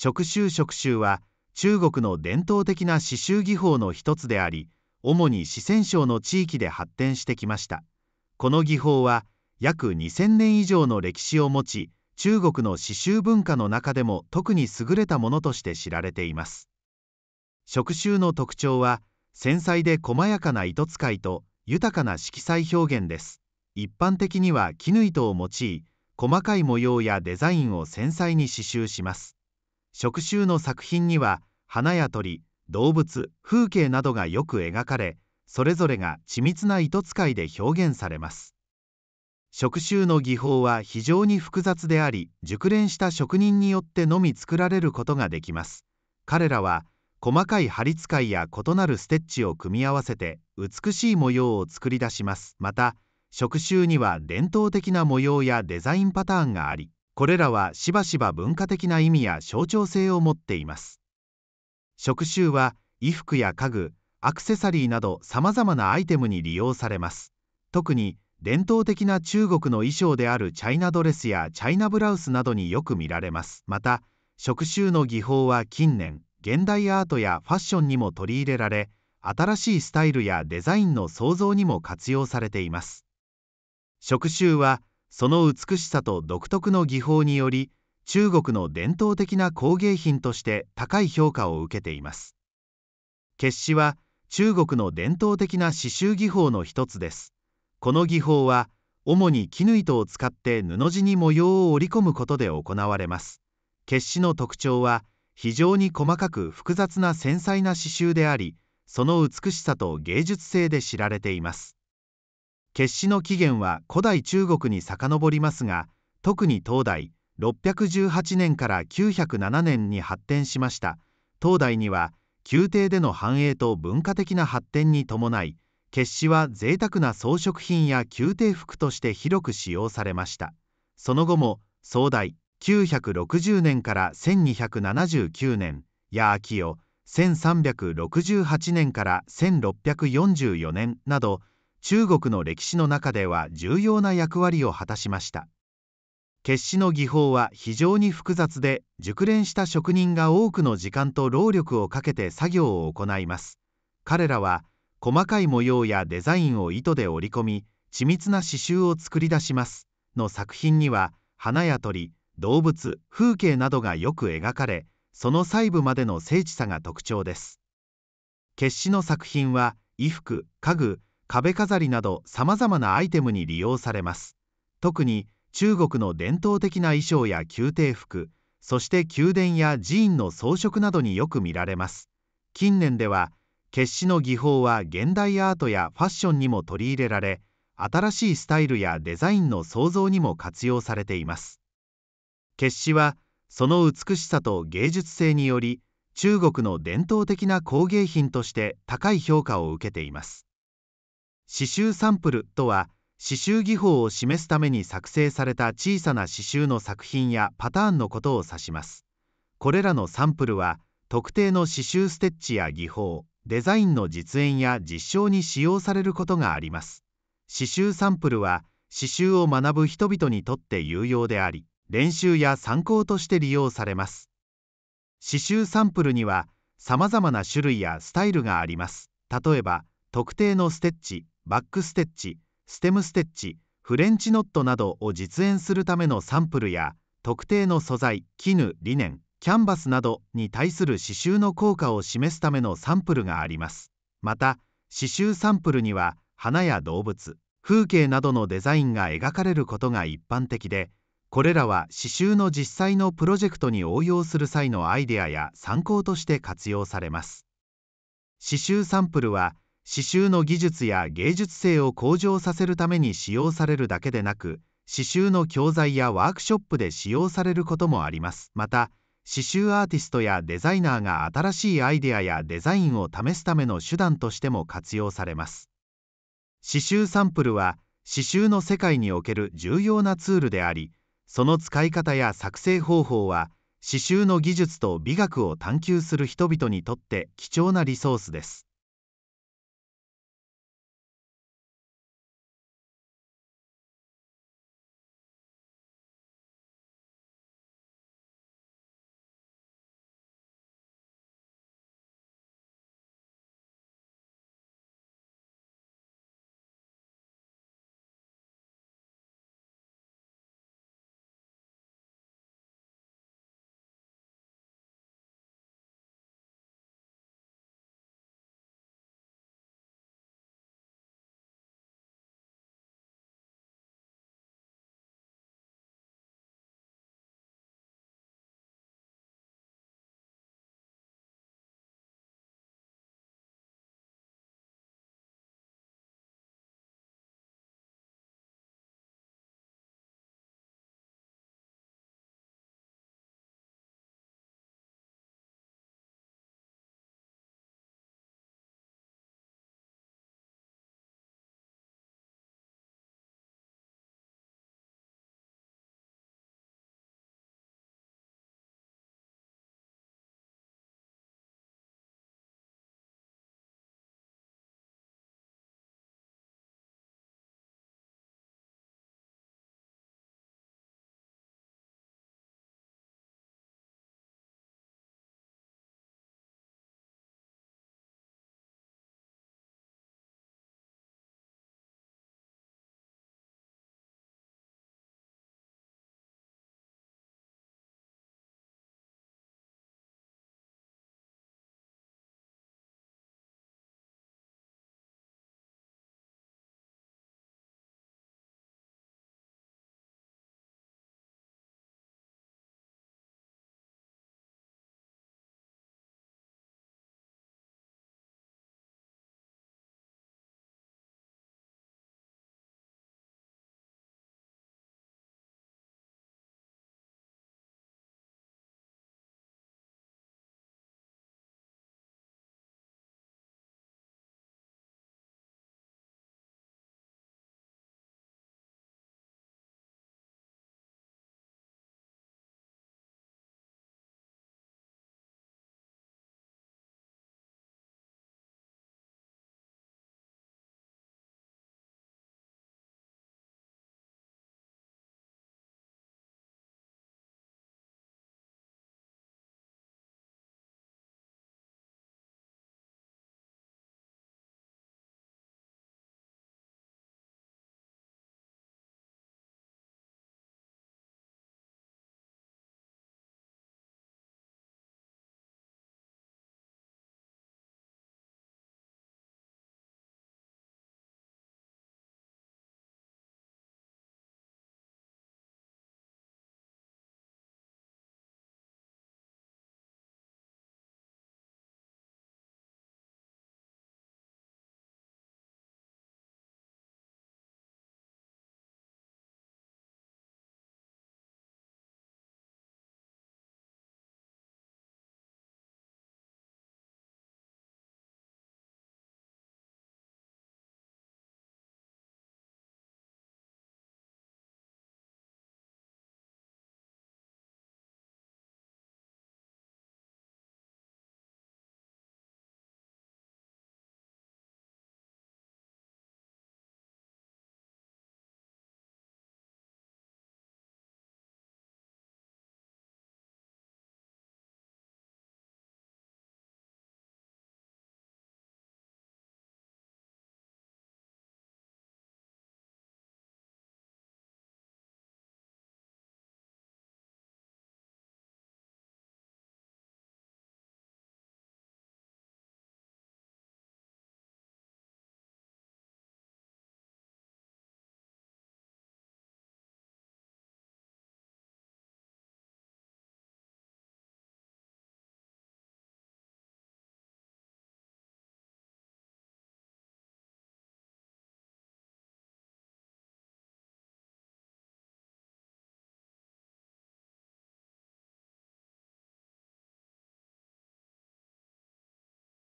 触臭触臭は中国の伝統的な刺繍技法の一つであり主に四川省の地域で発展してきましたこの技法は約2000年以上の歴史を持ち中国の刺繍文化の中でも特に優れたものとして知られています触臭の特徴は繊細で細やかな糸使いと豊かな色彩表現です一般的には絹糸を用い細かい模様やデザインを繊細に刺繍します触手の作品には花や鳥動物風景などがよく描かれそれぞれが緻密な糸使いで表現されます触手の技法は非常に複雑であり熟練した職人によってのみ作られることができます彼らは細かい張り使いや異なるステッチを組み合わせて美しい模様を作り出しますまた触手には伝統的な模様やデザインパターンがありこれらはしばしば文化的な意味や象徴性を持っています触手は衣服や家具アクセサリーなどさまざまなアイテムに利用されます特に伝統的な中国の衣装であるチャイナドレスやチャイナブラウスなどによく見られますまた触手の技法は近年現代アートやファッションにも取り入れられ新しいスタイルやデザインの創造にも活用されています触手はその美しさと独特の技法により中国の伝統的な工芸品として高い評価を受けています結紙は中国の伝統的な刺繍技法の一つですこの技法は主に絹糸を使って布地に模様を織り込むことで行われます結紙の特徴は非常に細かく複雑な繊細な刺繍でありその美しさと芸術性で知られています決死の起源は古代中国に遡りますが特に東大618年から907年に発展しました東大には宮廷での繁栄と文化的な発展に伴い決死は贅沢な装飾品や宮廷服として広く使用されましたその後も総代960年から1279年や秋代1368年から1644年など中国の歴史の中では重要な役割を果たしました決死の技法は非常に複雑で熟練した職人が多くの時間と労力をかけて作業を行います彼らは細かい模様やデザインを糸で織り込み緻密な刺繍を作り出しますの作品には花や鳥動物風景などがよく描かれその細部までの精緻さが特徴です決死の作品は衣服家具壁飾りなど様々なアイテムに利用されます特に中国の伝統的な衣装や宮廷服そして宮殿や寺院の装飾などによく見られます近年では決死の技法は現代アートやファッションにも取り入れられ新しいスタイルやデザインの創造にも活用されています決死はその美しさと芸術性により中国の伝統的な工芸品として高い評価を受けています刺繍サンプルとは刺繍技法を示すために作成された小さな刺繍の作品やパターンのことを指しますこれらのサンプルは特定の刺繍ステッチや技法デザインの実演や実証に使用されることがあります刺繍サンプルは刺繍を学ぶ人々にとって有用であり練習や参考として利用されます刺繍サンプルには様々な種類やスタイルがあります例えば特定のステッチバックステッチステムステッチフレンチノットなどを実演するためのサンプルや特定の素材絹リネンキャンバスなどに対する刺繍の効果を示すためのサンプルがありますまた刺繍サンプルには花や動物風景などのデザインが描かれることが一般的でこれらは刺繍の実際のプロジェクトに応用する際のアイデアや参考として活用されます刺繍サンプルは刺繍の技術や芸術性を向上させるために使用されるだけでなく刺繍の教材やワークショップで使用されることもありますまた刺繍アーティストやデザイナーが新しいアイデアやデザインを試すための手段としても活用されます刺繍サンプルは刺繍の世界における重要なツールでありその使い方や作成方法は刺繍の技術と美学を探求する人々にとって貴重なリソースです